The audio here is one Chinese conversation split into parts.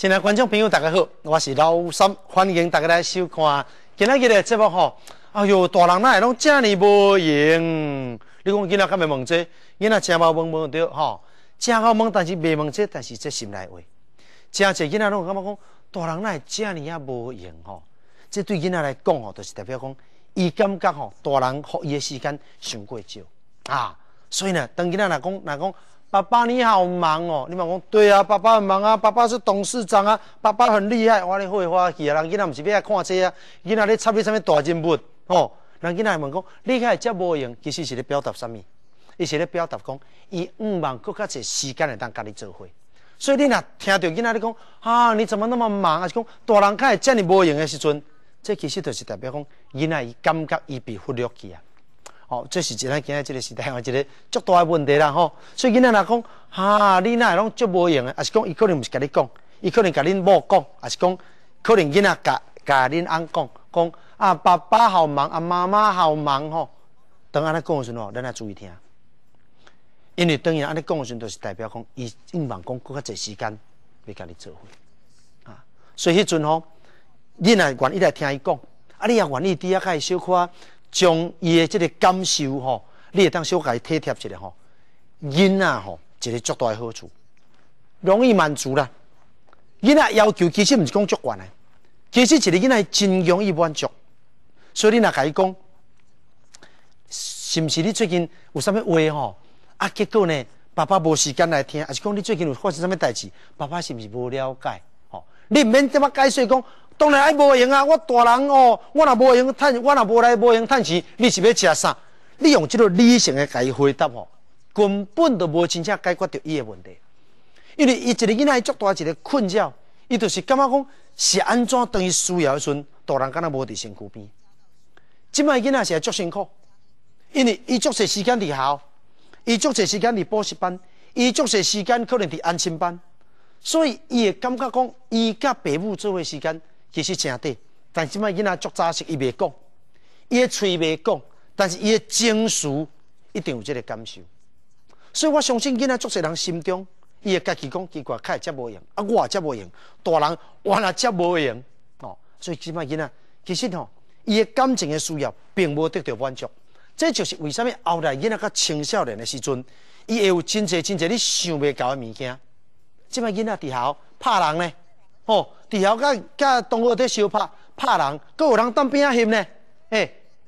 今天观众朋友大家好，我是老三，欢迎大家来收看。今天今日节目吼，哎呦大人那拢遮哩无闲？你讲囡仔敢袂懵者，囡仔正巴问问着吼，真好问，但是袂懵者，但是这心内话，真侪囡仔拢感觉讲大人那遮哩也无闲吼，这对囡仔来讲吼，都是代表讲，伊感觉吼大人学伊的时间上过少啊，所以呢，当囡仔来讲来讲。爸爸你好忙哦，你妈讲对啊，爸爸很忙啊，爸爸是董事长啊，爸爸很厉害，我咧会发起啊。人囡仔毋是要来看车啊，囡仔咧插你啥物大人物哦。人囡仔问讲，你看这无用，其实是咧表达啥物？伊是咧表达讲，伊毋忙，搁较侪时间会当甲己做伙。所以你若听到囡仔咧讲啊，你怎么那么忙啊？是讲大人较也见你无用诶时阵，这其实就是代表讲囡仔伊感觉伊被忽略去啊。哦，这是一咱今仔这个时代一个足大问题啦，吼！所以囡仔若讲，哈，你那拢足无用的，还是讲伊可能是甲你讲，伊可能甲你某讲，还是讲可能囡仔甲甲你安讲，讲啊爸爸好忙，啊妈妈好忙，吼！等安尼讲的时阵，哦，咱要注意听，因为等然安尼讲的时阵，都是代表讲伊硬晚讲搁较侪时间要甲你做伙，啊！所以迄阵吼，你呢愿意来听伊讲，啊，你也愿意听甲伊小可。将伊诶即个感受吼，你会当小改体贴一下吼，囡仔吼，一个足大诶好处，容易满足啦。囡仔要求其实毋是讲足悬诶，其实一个囡仔真容易满足，所以你甲伊讲，是毋是你最近有啥物话吼？啊，结果呢，爸爸无时间来听，还是讲你最近有发生啥物代志？爸爸是毋是无了解？吼，你毋免这么解释讲。当然爱无用啊！我大人哦，我若无用趁，我若无来无用趁钱，你是要食啥？你用即个理性诶甲伊回答吼，根本都无真正解决着伊诶问题。因为伊一个囡仔足大一个困扰，伊就是感觉讲是安怎等于需要时阵大人敢若无伫身躯边。即卖囡仔是足辛苦，因为伊足些时间伫校，伊足些时间伫补习班，伊足些时间可能伫安心班，所以伊会感觉讲伊甲爸母做伙时间。其实真短。但即摆囡仔足早是伊袂讲，伊个嘴袂讲，但是伊个情绪一定有即个感受。所以我相信囡仔足侪人心中，伊会家己讲怪较凯遮无用，啊，我也遮无用，大人我也遮无用，哦。所以即摆囡仔，其实吼，伊个感情个需要，并无得到满足。这就是为啥物后来囡仔较青少年诶时阵，伊会有真侪真侪你想袂到诶物件。即摆囡仔伫校怕人呢，哦。除了甲甲同学伫相拍、拍人，佫有人当边仔翕呢。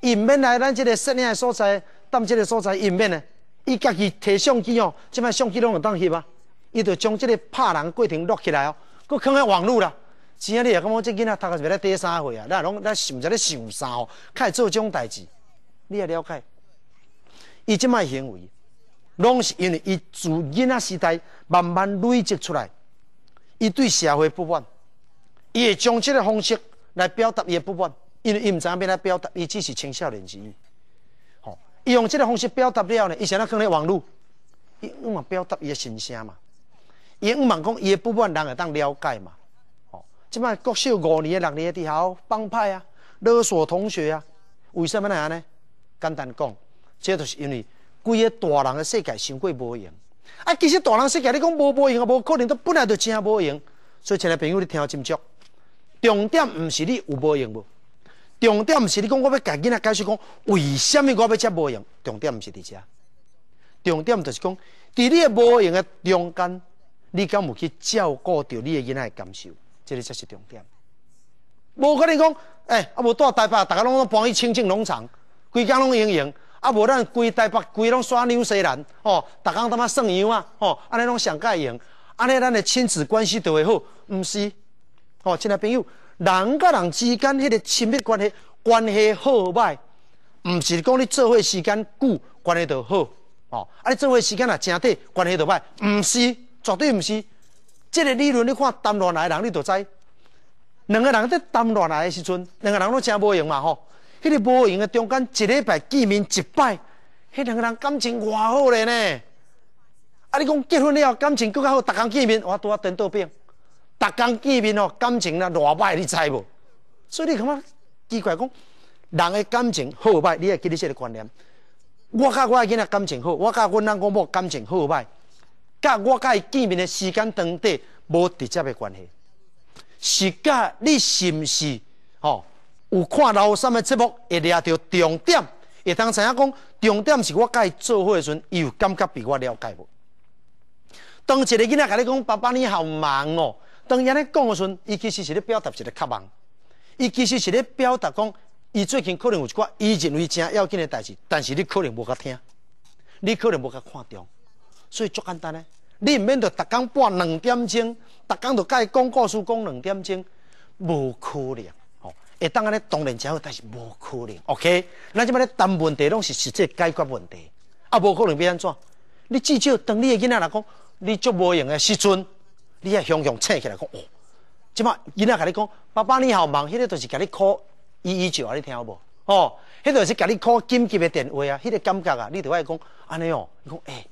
伊毋免来咱即个摄影诶所在，当即个所在毋免呢，伊家己摕相机哦，即摆相机拢有当翕啊。伊就将即个拍人过程录起来哦，佫放喺网络啦。是啊，你也感觉即囡仔读个是袂咧第三岁啊，咱拢是想在咧想啥哦，较会做种代志，你也了解。伊即摆行为，拢是因为伊自囡仔时代慢慢累积出来，伊对社会不满。伊会用即个方式来表达，伊诶不满，因为伊毋知要边来表达，伊只是青少年之一。吼，伊用即个方式表达了呢，伊现在可能网络，伊毋嘛表达伊诶心声嘛，伊毋嘛讲伊诶不满，人会当了解嘛。吼，即摆国小五年、六年，诶伫遐帮派啊，勒索同学啊，为什么那样呢？简单讲，即个就是因为规个大人诶世界想过无用。啊，其实大人世界你讲无无用啊，无可能，都本来就真无用，所以请个朋友你听斟酌。重点毋是你有无用无，重点毋是你讲我要家囡仔解释讲，为什么我要吃无用？重点毋是伫遮，重点就是讲伫你诶无用诶中间，你敢有去照顾到你诶囡仔诶感受？即个才是重点。无可能讲，哎，啊无带台北，大家拢搬去清净农场，规工拢用用，啊无咱规台北规拢耍新西兰，哦，逐工他妈耍羊啊，哦，安尼拢上盖用，安尼咱诶亲子关系就会好，毋是？哦，亲爱朋友，人甲人之间迄个亲密关系，关系好歹，毋是讲你做伙时间久，关系就好哦。啊，你做伙时间若真短，关系就歹，毋是，绝对毋是。即个理论你看，谈恋爱人你就知，两个人在谈恋爱的时阵，两个人都真无闲嘛吼。迄个无闲的中间，一礼拜见面一摆，迄两个人感情偌好咧呢。啊，你讲结婚了后，感情更较好，逐工见面，我拄啊，颠倒病。逐工见面哦，感情若偌歹你知无？所以你感觉奇怪讲，人的感情好歹，你也记咧即个观念。我甲我诶囡仔感情好，我甲阮翁公婆感情好歹，甲我甲伊见面诶时间长短无直接诶关系，是甲你是毋是？吼，有看老三诶节目，会掠到重点，会当知影讲，重点是我甲伊做伙时阵，伊有感觉比我了解无？当一个囡仔甲你讲，爸爸你好忙哦。当伊安尼讲的时，阵，伊其实是咧表达一个渴望，伊其实是咧表达讲，伊最近可能有一寡伊认为正要紧诶代志，但是你可能无甲听，你可能无甲看重，所以足简单诶，你毋免着逐天半两点钟，逐天着甲伊讲，故事讲两点钟，无可能，吼，会当安尼当然只好，但是无可能，OK，咱即摆咧谈问题，拢是实际解决问题，啊，无可能变安怎？你至少当你诶囡仔来讲，你足无用诶时阵。你也雄雄醒起來哦，即嘛囡仔甲你讲，爸爸你好忙，迄个就是甲你 call 啊，你听好无？哦，迄個是甲你 call 急的电话啊，迄个感觉啊，你就爱讲安尼哦，伊讲诶，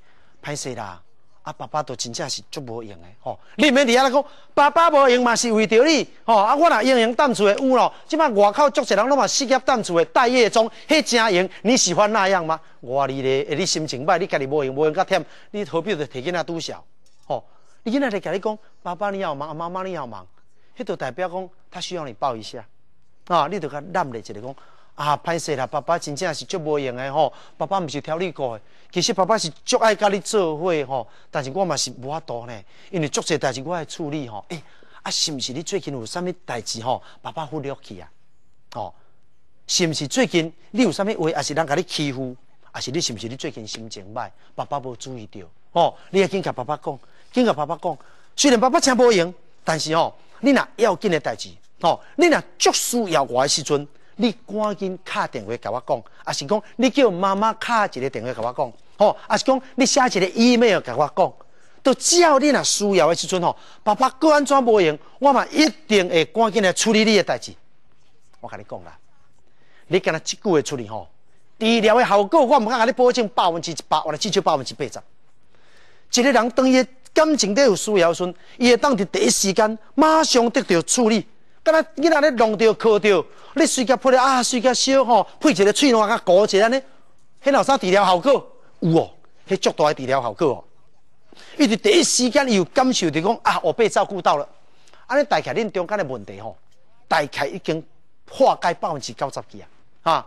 歹势啦，啊爸爸都真正是足无用的，吼！你免要遐啊，讲，爸爸无用嘛是为着你，吼！啊我那用用淡厝的有咯，即嘛外口足多人拢嘛事業淡厝的待業中，迄真用，你喜欢那样吗？我話你咧，你心情歹，你家己无用无用甲忝，你何必就提幾仔拄少。你今在在跟你讲，爸爸你要忙，妈妈你要忙，迄就代表讲他需要你抱一下啊。你就讲揽咧，一个讲啊，拍摄啦，爸爸真正是足无用的吼。爸爸毋是调理过，其实爸爸是足爱跟你做伙吼。但是我嘛是无法度呢，因为足济代志我爱处理吼。哎，啊，是毋是你最近有啥物代志吼？爸爸忽略去啊？哦，是毋是最近你有啥物话，也是人跟你欺负，还是你是毋是你最近心情歹？爸爸无注意到哦，你也紧甲爸爸讲。今甲爸爸讲，虽然爸爸请无用，但是哦，你若要紧的代志哦，你若足需要我的时阵，你赶紧敲电话甲我讲，啊是讲你叫妈妈敲一个电话甲我讲，哦，啊是讲你写一个 email 甲我讲，都只要你若需要的时阵哦，爸爸个安怎无用，我嘛一定会赶紧来处理你的代志。我甲你讲啦，你敢若即句话处理吼，治疗的效果，我唔敢甲你保证百分之一百，我来至少百分之百。一个人等于。感情底有需要时，伊会当伫第一时间马上得到处理。敢若囡仔咧弄着、磕着，你睡甲铺了啊，睡甲烧吼，配一个喙暖啊裹一下呢。迄老三治疗效果有哦，迄足大诶治疗效果哦。伊伫第一时间伊有感受着讲啊，我被照顾到了。安尼大概恁中间诶问题吼，大概已经化解百分之九十几啊。哈，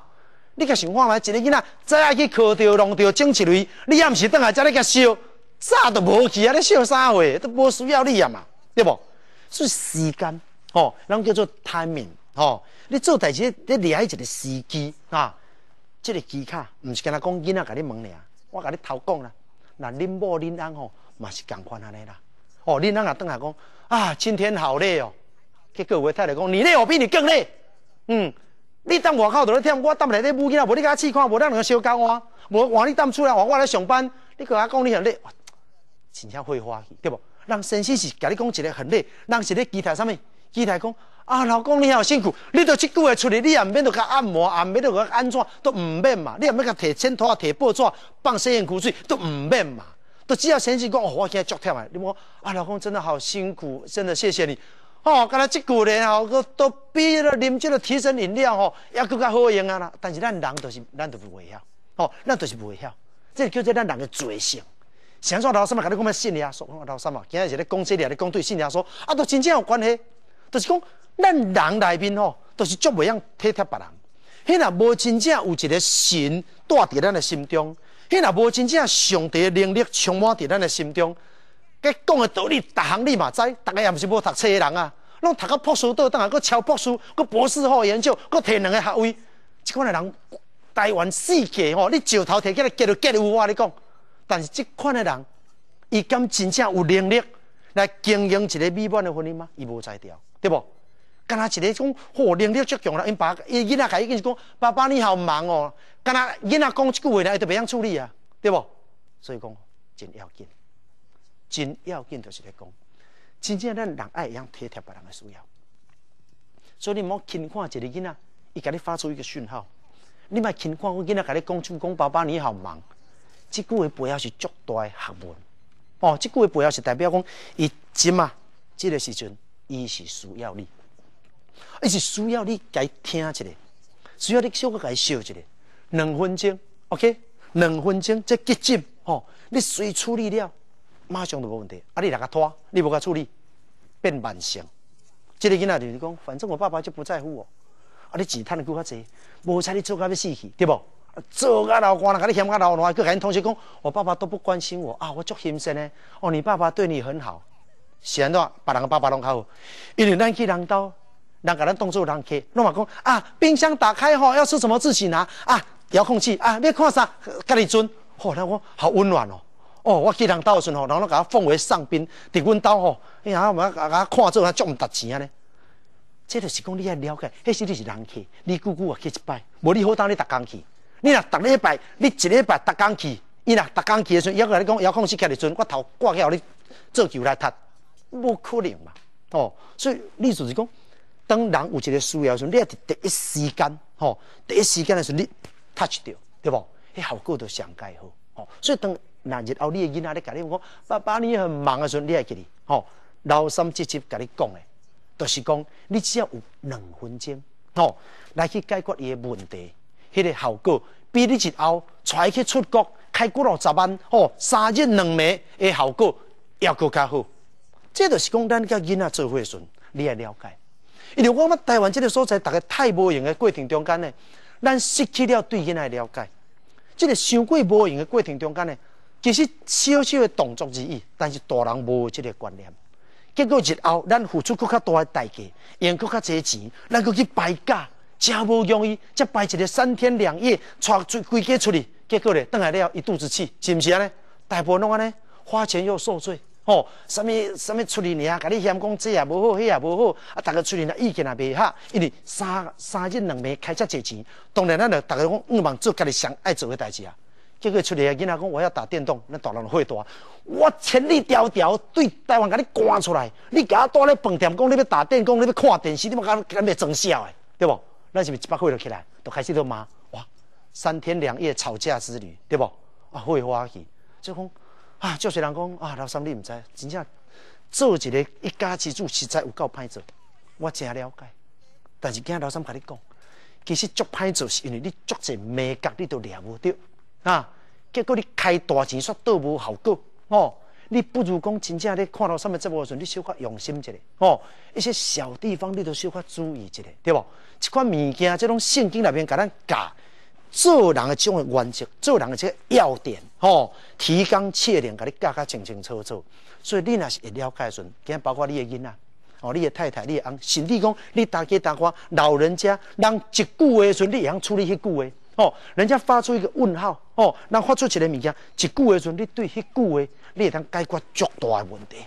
你甲想看卖一个囡仔再起去磕着、弄着，整一类，你也毋是等下只咧甲烧。啥都无去啊！你笑啥话？都无需要你啊嘛，对不？是时间，吼，人叫做 timing，吼，你做代志你爱一个时机啊。这个机卡，唔是跟他讲囡仔甲你问咧啊，我甲你偷讲啦。那恁某恁翁吼，嘛是同款安尼啦。哦，恁翁也等下讲啊，今天好累哦。结果位太太讲，你累我比你更累。嗯，你当外口做咧忝，我当内底母囝仔，无你甲我试看，无咱两个小交换，无换你当厝内，我我来上班，你甲我讲你很累。真正废话去，对不？人先生是甲你讲一个很累，人是咧其他上物？其他讲啊，老公你好辛苦，你着这句话出来，你也唔免着甲按摩，也免都甲安怎，都毋免嘛。你也免甲提枕头、摕报纸，放洗面骨水，都毋免嘛。都只要先生讲，哦，我今在脚痛诶。你摸啊，老公真的好辛苦，真的谢谢你。哦，刚才这句咧，哦，都必了啉这个提神饮料哦，抑够较好用啊啦。但是咱人就是，咱就是会晓，哦，咱就是会晓，这叫做咱人的罪性。想说老师嘛，跟你讲们信的啊，说老师嘛，今日是咧讲这的啊，咧对信的啊说，啊都真正有关系，就是讲，咱人内面吼，都是足袂样体贴别人。迄若无真正有一个神，大在咱的心中；，迄若无真正上帝的能力充满在咱的心中。该讲的道理，大项你嘛知，大家也毋是无读册的人啊，拢读到博士，倒当啊，搁超博士，搁博士后研究，搁摕两个学位，即款的人，台湾世界吼，你石头摕起来，结了结了，话你讲。但是即款的人，伊敢真正有能力来经营一个美满的婚姻吗？伊无在调，对不？干那一个讲，我能力足强啦，因爸，伊囡仔开是讲，爸爸你好忙哦，干那囡仔讲这句话来，伊都未晓处理啊，对不？所以讲真要紧，真要紧就是咧讲，真正咱人爱一样体贴别人的需要。所以你莫轻看一个囡仔，伊给你发出一个讯号，你莫轻看我囡仔，给你讲出讲，爸爸你好忙。这句话背后是足的学问，哦，这句话背后是代表讲，伊即嘛，这个时阵，伊是需要你，伊是需要你改听一下，需要你稍微改笑一下，两分钟，OK，两分钟，即急急，哦，你随处理了，马上就无问题，啊，你哪个拖，你无甲处理，变慢性，这个囡仔就是讲，反正我爸爸就不在乎我，啊，你钱赚得够较济，无才你做甲要死去，对不？做啊老倌，人甲你嫌啊老倌，去甲恁同学讲，我爸爸都不关心我啊！我足心酸呢。哦，你爸爸对你很好，安怎？把人个爸爸拢好。因为咱去人兜，人甲咱当做人客，那么讲啊，冰箱打开吼，要吃什么自己拿啊，遥控器啊，你要看啥，家己准。吼，人讲好温暖哦。哦，我去人兜的时侯，人拢甲我奉为上宾，伫阮兜吼，你阿妈阿甲我看做阿足唔值钱呢。这就是讲你要了解，迄时你是人客，你久久啊去一摆，无你好当你逐工去。你若逐礼拜，你一日拜，逐工去；，伊若逐工去的时阵，又甲你讲遥控器，家时阵，我头挂掉，你做球来踢，无可能嘛。哦，所以你就是讲，当人有一个需要的时，你要第一时间，吼，第一时间的候你 touch 掉，对无？迄效果都上佳好。哦，所以当那日后，你囡仔咧甲你讲，爸爸你很忙的时，阵，你会记里，吼，留心积接甲你讲的，就是讲，你只要有两分钟，吼，来去解决伊的问题。迄个效果比你日后揣去出国开几落十万哦，三日两暝诶效果要搁较好。这就是讲咱甲囡仔做伙阵，你也了解。因为我们台湾这个所在，大家太无用的过程中间呢，咱失去了对囡仔了解。这个伤过无用的过程中间呢，其实小小的动作而已，但是大人无即个观念，结果日后咱付出搁较大诶代价，用搁较侪钱，咱个去败家。真无容易，才排一个三天两夜，带出规家出去，结果咧，等下来后一肚子气，是唔是啊？咧，大分拢安尼，花钱又受罪，哦，什么什么处理呢？啊？家你嫌讲这也无好，那也无好，啊，大家处理呢意见也袂合，因为三三日两暝开这侪钱，当然咱就大家讲，你忙做家己想爱做个代志啊。结果处理啊，囡仔讲我要打电动，咱大人会大，我千里迢迢对台湾甲你赶出来，你家带咧饭店讲你要打电，讲你要看电视，你莫讲咱袂装笑诶，对不？那是不是一百岁了起来，就开始都骂哇，三天两夜吵架之旅，对不？啊，会花去，就讲啊，教水人讲啊，老三你唔知，真正做一个一家之主，实在有够歹做，我真了解。但是听老三跟你讲，其实足歹做是因为你足侪眉角你都了无着啊，结果你开大钱煞都无效果哦。你不如讲，真正你看到上面节目时，你稍发用心一点哦。一些小地方，你都稍发注意一点，对不？这款物件，这种圣经里面甲咱教做人的种原则，做人的这要点哦，提纲挈领，甲你教甲清清楚楚。所以你若是会了解时，包括你的囡仔。哦，你的太太，你的翁，甚至讲你大家大官老人家，人一句的时，你也通处理一句话。哦。人家发出一个问号哦，那发出一个物件，一句的时，你对一句话你会通解决足大的问题，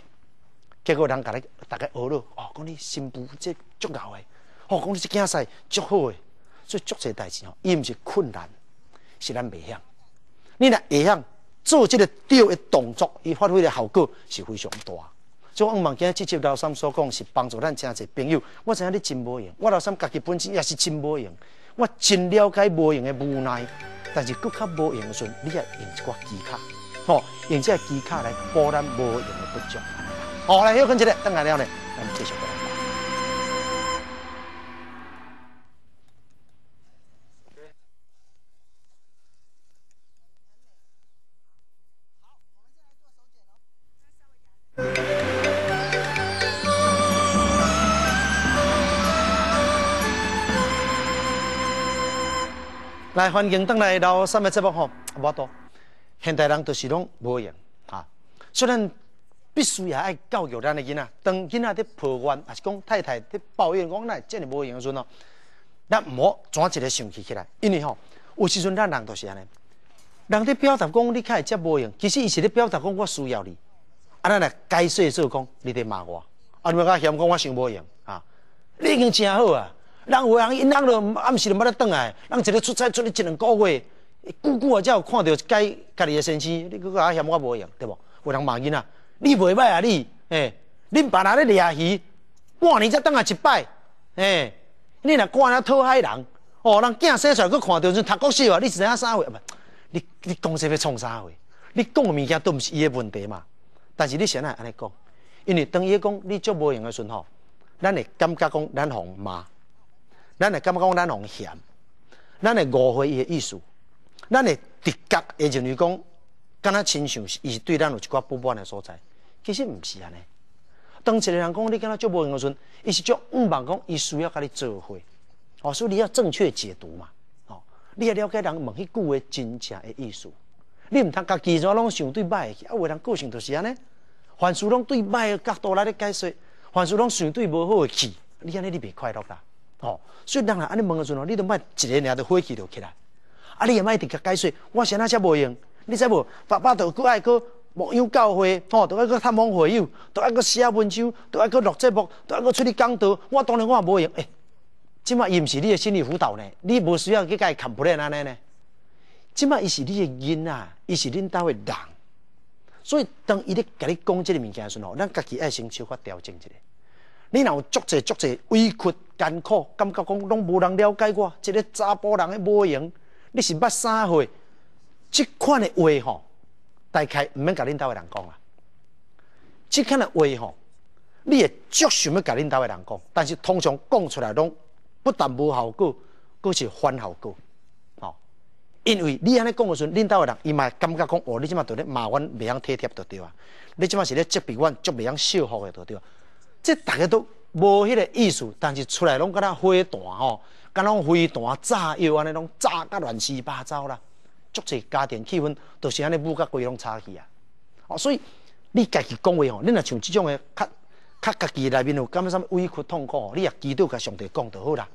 结果人甲你逐个学乐哦，讲你新妇即足牛诶，哦讲你即囝婿足好诶，所以足侪代志哦，伊毋是困难，是咱未晓。你若会晓做即个对的动作，伊发挥的效果是非常大。所以我日今仔直接老三所讲是帮助咱真侪朋友，我知影你真无用，我老三家己本身也是真无用，我真了解无用诶无奈，但是更较无用时，阵，你也用一寡技巧。哦，用这个机卡来补咱无用的不足。好嘞，休跟这嘞，等完了呢，咱继续来来，欢迎，登来，到三八七八号，阿多。现代人都是拢无用，所虽然必须也爱教育咱的囡仔，当囡仔在抱怨，也是讲太太在抱怨，讲奈真哩无用，时阵哦，咱唔好转一个想起起来，因为吼，有时阵咱人都是安尼，人伫表达讲你开始遮无用，其实伊是伫表达讲我需要你，啊，咱来该做说讲你伫骂我，啊，你咪讲嫌讲我想无用，啊，你已经真好啊，人诶人因人咯暗时就冇得转来，人一日出差出去一两个月，句句啊，则有看到家家己个先生，你个个嫌我无用，对无？有人骂囡仔，你袂歹啊，你诶恁爸人咧掠鱼，半年则等啊一摆，诶，你若惯啊讨海人，哦，人囝生出来搁看到阵读国小话，你是知影啥货？唔，你你讲啥物创啥货？你讲诶物件都毋是伊诶问题嘛？但是你现在安尼讲，因为当伊讲，你足无用时阵吼，咱会感觉讲咱互骂，咱会感觉讲咱互嫌，咱会误会伊诶意思。咱会直觉会认为讲，敢若亲像是伊是对咱有一寡不满的所在，其实毋是安尼。当一个人讲，你敢若足无诶时阵，伊是足毋茫讲，伊需要甲你做伙。哦，所以你要正确解读嘛。哦，你要了解人问迄句话真正的意思。你毋通家己先拢想对歹去，啊为人个性就是安尼。凡事拢对歹的角度来咧解释，凡事拢想对无好去，你安尼你袂快乐啦。哦，所以当然安尼问的时阵，你都莫一个两的火气就起来。啊！你也麦直接解说，我安怎才无用。你知无？爸爸着佫爱佫牧羊教会吼，着爱佫探望会友，着爱佫写文章，着爱佫录节目，着爱佫出去讲道。我当然我也无用。诶，即马毋是你的心理辅导呢？你无需要去甲伊砍破烂安尼呢？即马伊是你的囡啊，伊是恁兜诶人。所以当伊咧甲你讲即个物件时吼，咱家己爱先出发调整一下。你若有足侪足侪委屈、艰苦，感觉讲拢无人了解我，一个查甫人诶无用。你是捌三岁，即款的话吼，大概唔免甲恁兜诶人讲啦。即款诶话吼，你也足想要甲恁兜诶人讲，但是通常讲出来拢不但无效果，更是反效果。吼，因为你安尼讲的时阵，领导位人伊嘛感觉讲，哦，你即马对咧骂阮未晓体贴对对啊？你即马是咧责备阮，足未晓少好嘅对啊。对？即大家都无迄个意思，但是出来拢跟他毁大吼。甲浪飞弹炸药安尼拢炸甲乱七八糟啦，足侪家庭气氛都是安尼母甲儿拢吵起啊！哦，所以你家己讲话吼，你若像即种诶，较较家己内面有感觉啥物委屈痛苦，你也祈祷甲上帝讲就好啦。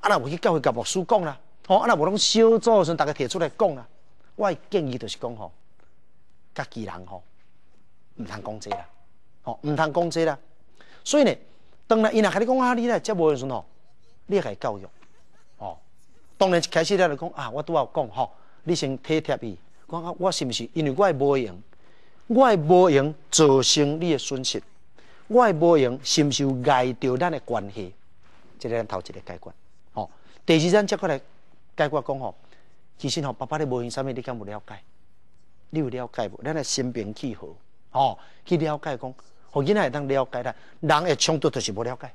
啊，若无去教会甲牧师讲啦，哦，啊若无拢小组诶时阵大家提出来讲啦，我建议就是讲吼，家己人吼，毋通讲这啦，哦，毋通讲这啦。所以呢，当然伊若甲你讲啊，你呢，即无分时阵吼，你去教育。当然，一开始咱就讲啊，我拄要讲吼。你先体贴伊，讲啊，我是不是因为我无用？我无用造成你的损失，我无用是不有碍着咱的关系，一个头一个解决。吼，第二咱接过来解决讲吼。其实吼，爸爸咧无用啥物，你敢有了解？你有了解无？咱的心平气和，吼去了解讲，吼囡仔会当了解啦。人诶冲突就是无了解，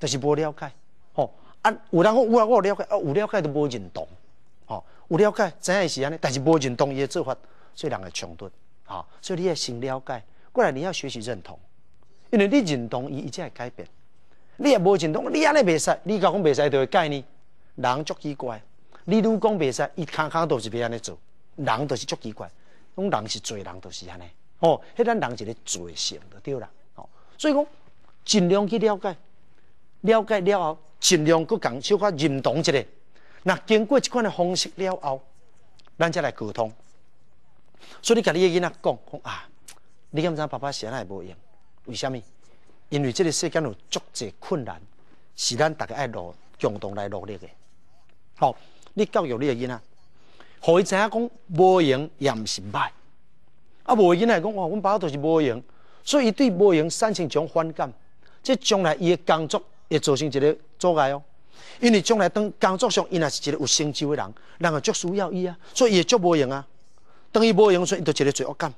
就是无了解，吼。啊，有人我有了解，啊，有了解都无认同，吼，有了解真系是安尼，但是无认同伊个做法，所以人会冲突，哈，所以你要先了解，过来你要学习认同，因为你认同伊伊才会改变，你也无认同，你安尼未使，你甲讲未使就会改呢，人足奇怪，你如果未使，伊康康都是变安尼做，人都是足奇怪，种人是做人都是安尼，哦，迄咱人一个做性就对了，哦，所以讲尽量去了解，了解了后。尽量去感小可认同一下。那经过这款的方式了后，咱再来沟通。所以，家你的囡仔讲，讲啊，你讲知爸爸写那无用，为什么？因为这个世间有足济困难，是咱大家爱落共同来努力的。好，你教育你的囡仔，互伊知影讲无用，也唔是歹。啊，无囡仔讲，哇，阮爸爸就是无用，所以伊对无用产生种反感，即将来伊的工作。会造成一个阻碍哦，因为将来当工作上，伊也是一个有成就诶人，人也足需要伊啊，所以会足无用啊。当伊无用，所以伊就一个罪恶感，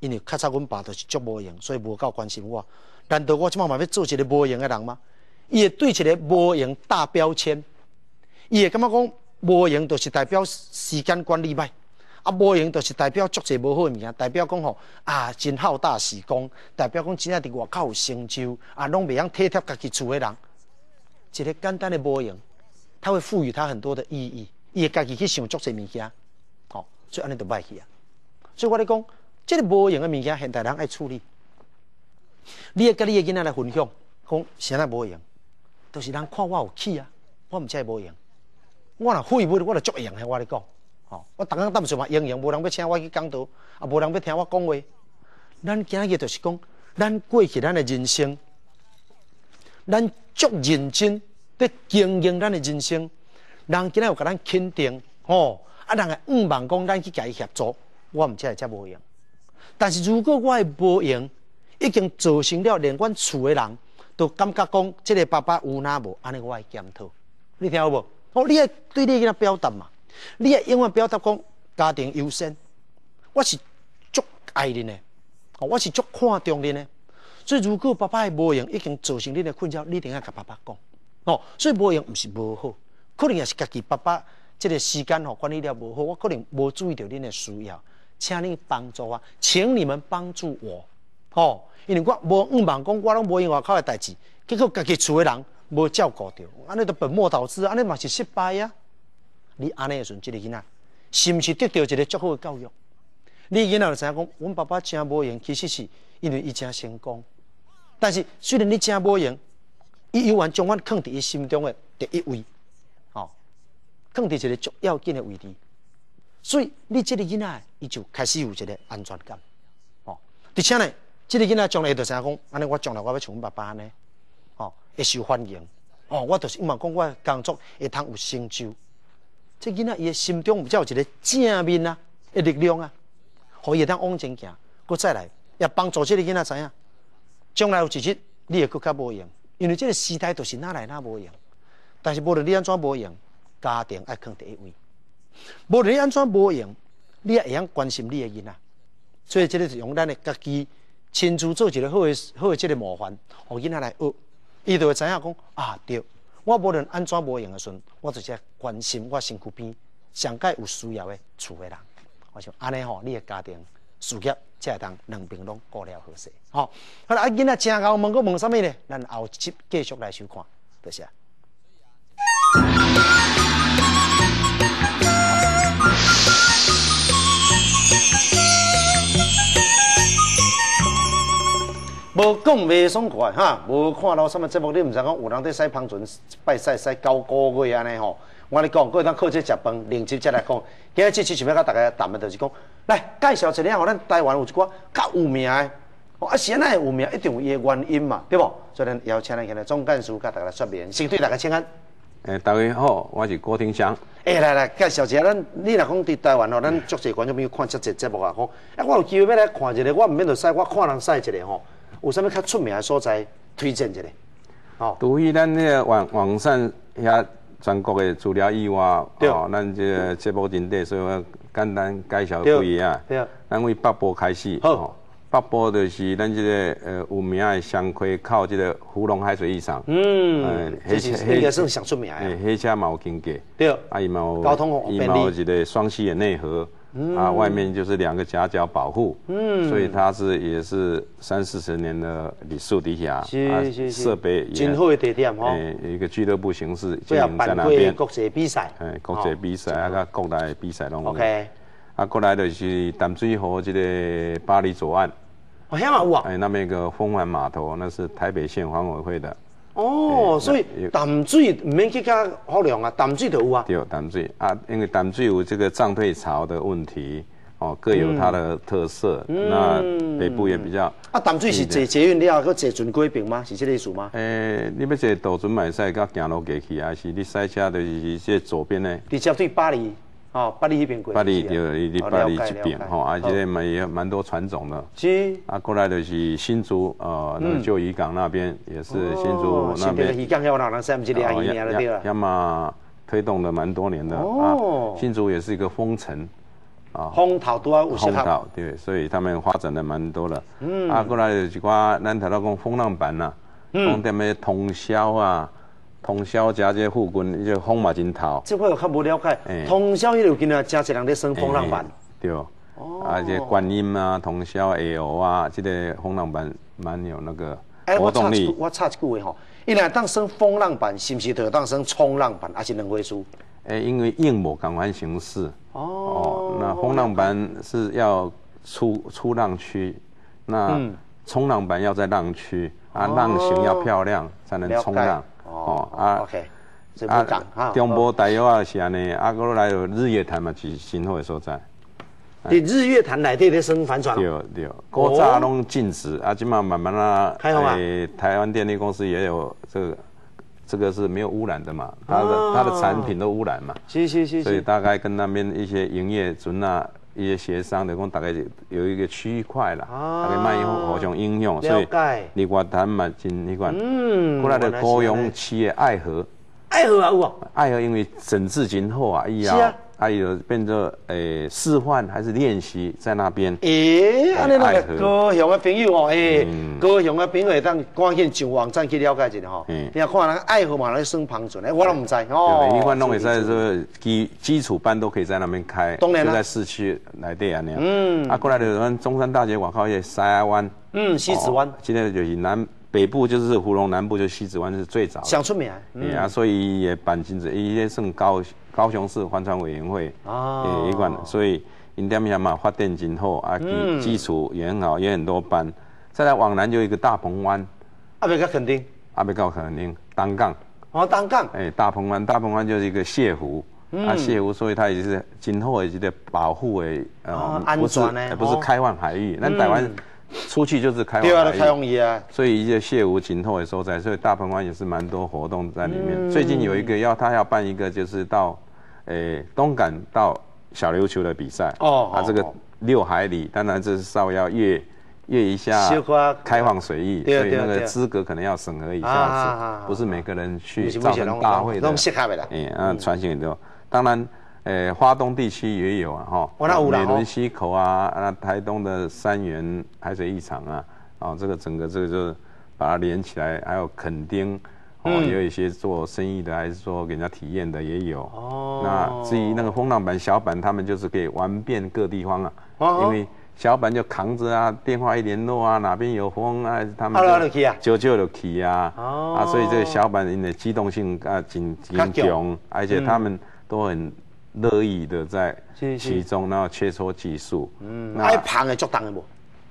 因为较早阮爸就是足无用，所以无够关心我。难道我即摆嘛要做一个无用诶人吗？伊会对一个无用大标签，伊会感觉讲无用，就是代表时间管理歹，啊无用就是代表足侪无好诶物件，代表讲吼啊真好大喜功，代表讲只正伫外口有成就，啊拢未晓体贴家己厝诶人。一个简单的模型，他会赋予他很多的意义。伊会家己去想做些物件，哦，所以安尼就卖去啊。所以我咧讲，这个无用的物件，现代人爱处理。你也跟你的囡仔来分享，讲啥么无用，都是人看我有气啊！我唔知系波形。我呐会，我呐足一样。我咧讲，哦，我刚刚搭唔出嘛，应用无人要请我去讲道，也无人要听我讲话。咱今日就是讲，咱过去咱的人生，咱。足认真，伫经营咱的人生，人今仔有甲咱肯定，吼，啊，人系五万公，咱去甲伊协作，我毋起会则无用。但是如果我诶无用，已经造成了连阮厝的人都感觉讲，即个爸爸有哪无安尼，我会检讨。你听有无？哦，你诶对你跟仔表达嘛，你诶永远表达讲家庭优先，我是足爱恁的，哦，我是足看重的诶。所以，如果爸爸的无用，已经造成你的困扰，你一定要甲爸爸讲。哦，所以无用不是无好，可能也是家己爸爸这个时间吼管理了无好，我可能无注意到恁的需要，请恁帮助我，请你们帮助我。哦，因为我无毋茫讲我拢无用外口的代志，结果家己厝的人无照顾到，安尼都本末倒置，安尼嘛是失败啊。你安尼的时阵，这个囡仔是毋是得到一个较好的教育？你囡仔就影讲，我爸爸真无用，其实是因为伊家成功。但是虽然你真无用，伊永远将我放伫伊心中的第一位，吼，放伫一个重要紧的位置，所以你这个囡仔伊就开始有一个安全感，吼。而且呢，这个囡仔将来就成讲，安尼我将来我要像爸爸呢，哦，会受欢迎，哦，我就是希嘛讲我工作会通有成就，这囡仔伊的心中比有一个正面啊，一力量啊，可以通往前走，再来也帮助这个囡仔知影。将来有一日你会更加无用，因为这个时代都是哪来哪无用。但是无论你安怎无用，家庭爱放第一位。无论你安怎无用，你也会晓关心你的囡仔。所以，这个是用咱的家己亲自做一个好的好的这个模范，互囡仔来学，伊就会知影讲啊，对，我无论安怎无用的时，阵，我就是关心我身躯边、上盖有需要的厝的人。我想安尼吼，你的家庭。暑假才当两边拢过了好势。好，好了，啊，囡仔真够问，个问啥物呢？下后集继续来收看，多谢。无讲未爽快哈，无看到什么节目，你唔知讲有人在使捧船，拜晒拜高高月安尼吼。我咧讲，过阵靠这食饭，另日再来讲。今日这次想要甲大家谈的，就是讲，来介绍一下，吼，咱台湾有一个较有名诶。哦，啊，是哪会有名，一定有伊的原因嘛，对不？所以，咱邀请咱现个总干事，甲大家来说明。先对大家请安。诶，大家好，我是郭廷祥。来来来，介绍一下，咱你若讲伫台湾哦，咱足侪观众朋友看这节目啊，吼。啊，我有机会要来看一下，我毋免着使我看人使一下吼。有啥物较出名诶所在推荐一下？哦，由于咱个网网上遐。全国的除了以外，哦，咱这这部阵地所以简单介绍几个啊。咱为北部开始，北部就是咱这个呃有名的商溪，靠这个芙蓉海水浴场。嗯，这车应该是想出名。黑车毛经过，对，啊，阿毛，交通方便，毛一个双溪的内河。啊，外面就是两个夹角保护，嗯，所以它是也是三四十年的李树底下啊，设备也好一点，哈，哎，一个俱乐部形式，不在办边，国际比赛，哎，国际比赛啊，跟国内比赛拢 OK，啊，过来就是淡水河这个巴黎左岸，哎，那么一个风环码头，那是台北县环委会的。哦，所以淡水唔免去较好量啊，淡水都有啊。对，淡水啊，因为淡水有这个涨退潮的问题，哦，各有它的特色。那北部也比较。啊，淡水是坐捷运，你要去坐船过平吗？是这个意思吗？诶，你要坐渡船买菜，佮行路过去，还是你塞车？就是这左边呢？你只要对巴黎。哦，巴黎那边过贵，巴黎就离巴黎这边吼，而且呢，也蛮多船种的。是啊，过来就是新竹啊，旧渔港那边也是新竹那边。旧渔港要哪能三不三十二年了对吧？亚马推动了蛮多年的啊，新竹也是一个风城啊，风涛多啊，风涛对，所以他们发展的蛮多的。嗯，啊，过来就是讲南台老公风浪板呐，风点咩通宵啊。通宵加这附近，这风嘛真大。这块我较无了解。通宵迄条街，加一人咧升风浪板。对哦，啊，这观音啊，通宵哎呦啊，即个风浪板蛮有那个活动力。我插，一句话吼，伊来当生风浪板，是不是得当生冲浪板，还是能会输？哎，因为硬模港湾形式哦，那风浪板是要出出浪区，那冲浪板要在浪区啊，浪型要漂亮才能冲浪。啊，o 不讲啊！中大台啊是安尼，阿哥来日月潭嘛是很好的所在。你日月潭哪地的生反转。对对，哥扎弄禁止，阿今嘛慢慢啦。开有台湾电力公司也有这个，这个是没有污染的嘛？它的它的产品都污染嘛？行行行。所以大概跟那边一些营业、存啊。一些协商的，能大概有一个区块啦，大概卖互相好像应用，所以你话谈嘛进一款，过来的高佣企业爱河，爱河啊有啊，爱河因为整治真好啊，伊啊。还有变作诶示范还是练习在那边。诶，安尼讲高雄的朋友哦，诶，高雄的朋友当光先上网站去了解一下吼。嗯。你要看那个爱河嘛，那个算旁准诶，我都唔知。哦。一般弄在个基基础班都可以在那边开，就在市区内边啊，那样。嗯。啊，过来的有中山大学往靠些沙湾。嗯，西子湾。现在就是南北部就是胡龙，南部就西子湾是最早。想出名。嗯啊，所以也办金子，一些算高。高雄市帆船委员会啊，也管，所以因他们想嘛，发电今后啊，基基础也很好，也很多班。再来往南就一个大鹏湾，阿被告肯定，阿被告肯定，单杠。哦，单杠。哎，大鹏湾，大鹏湾就是一个泻湖，啊，泻湖所以它也是今后也是得保护诶，呃，安全，不是开放海域，那台湾出去就是开放海域。对啊，都开放业啊。所以一些泻湖今后也收窄，所以大鹏湾也是蛮多活动在里面。最近有一个要他要办一个就是到。诶，东港到小琉球的比赛，哦，啊这个六海里，当然这是稍微要越越一下开放水域，所以那个资格可能要审核一下子，不是每个人去造成大会的，嗯，嗯，船型很多。当然，诶，花东地区也有啊，哈，美仑溪口啊，那台东的三元海水浴场啊，哦，这个整个这个就是把它连起来，还有垦丁。嗯，也有一些做生意的，还是说给人家体验的也有。哦，那至于那个风浪板小板，他们就是可以玩遍各地方啊。哦，因为小板就扛着啊，电话一联络啊，哪边有风啊，他们就就就就去啊。哦，啊，所以这个小板人的机动性啊，强，而且他们都很乐意的在其中，然后切磋技术。嗯，那胖的做当的不？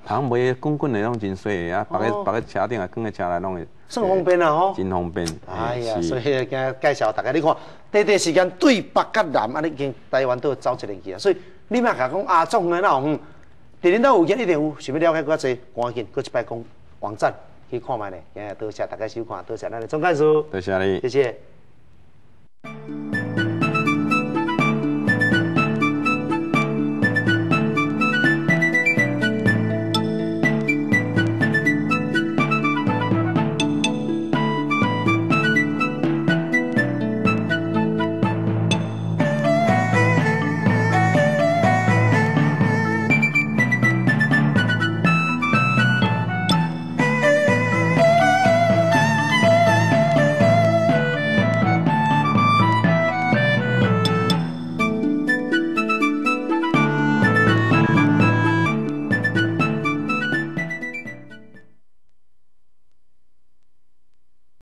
旁买滚滚的，弄真水个啊！别个别个车顶啊，赶个车内弄的，算方便啊！吼，真方便。哎呀，所以介介绍大家，你看第一时间对北加南，你已经台湾都走一连去啊。所以你嘛甲讲阿总的那远，伫恁兜有闲一定有，想要了解较济，赶紧过一摆工网站去看卖咧。哎，多谢大家收看，多谢恁钟教授，多谢你，谢谢。